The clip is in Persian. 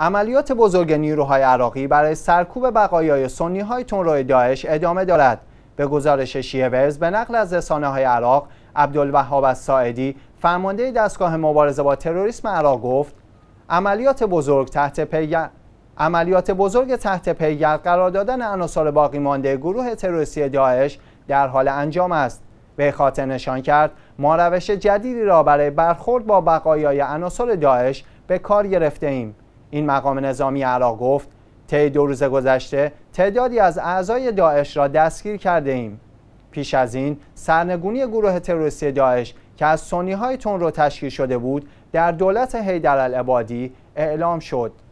عملیات بزرگ نیروهای عراقی برای سرکوب بقایای سنی های تنروی داعش ادامه دارد به گزارش ورز به نقل از رسانه های عراق عبدالوهاب الساعدی فرمانده دستگاه مبارزه با تروریسم عراق گفت عملیات بزرگ تحت پی عملیات بزرگ تحت پیگر قرار دادن عناصر باقی مانده گروه تروریستی داعش در حال انجام است به خاطر نشان کرد ما روش جدیدی را برای برخورد با بقایای عناصر داعش به کار گرفته ایم این مقام نظامی عراق گفت طی دو روز گذشته تعدادی از اعضای داعش را دستگیر کرده ایم پیش از این سرنگونی گروه تروریستی داعش که از سنی های تون رو تشکیل شده بود در دولت حیدر العبادی اعلام شد